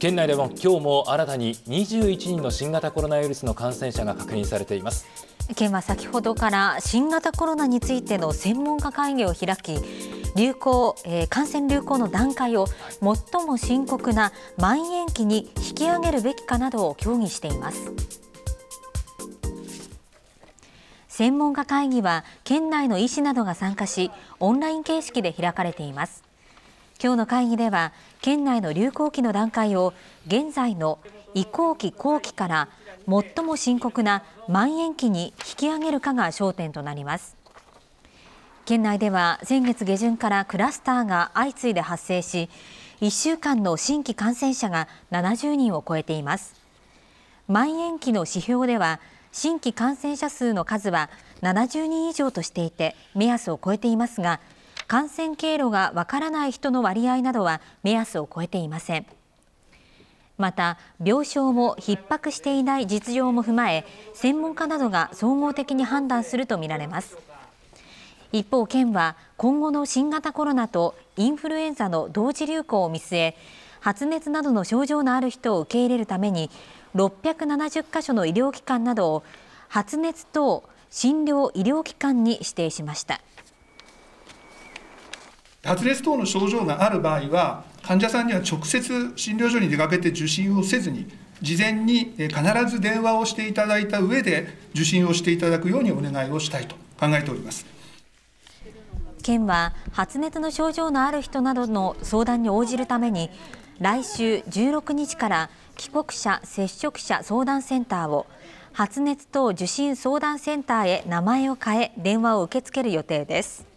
県内でも今日も新たに21人の新型コロナウイルスの感染者が確認されています県は先ほどから新型コロナについての専門家会議を開き流行、えー、感染流行の段階を最も深刻なまん延期に引き上げるべきかなどを協議しています専門家会議は県内の医師などが参加しオンライン形式で開かれています今日の会議では県内の流行期の段階を現在の移行期後期から最も深刻な蔓延期に引き上げるかが焦点となります県内では先月下旬からクラスターが相次いで発生し1週間の新規感染者が70人を超えています蔓延期の指標では新規感染者数の数は70人以上としていて目安を超えていますが感染経路がわからない人の割合などは目安を超えていません。また病床も逼迫していない実情も踏まえ専門家などが総合的に判断するとみられます一方県は今後の新型コロナとインフルエンザの同時流行を見据え発熱などの症状のある人を受け入れるために670カ所の医療機関などを発熱等診療医療機関に指定しました。発熱等の症状がある場合は、患者さんには直接診療所に出かけて受診をせずに、事前に必ず電話をしていただいた上で、受診をしていただくようにお願いをしたいと考えております。県は発熱の症状のある人などの相談に応じるために来週16日から帰国者接触者相談センターを発熱等受診相談センターへ名前を変え電話を受け付ける予定です。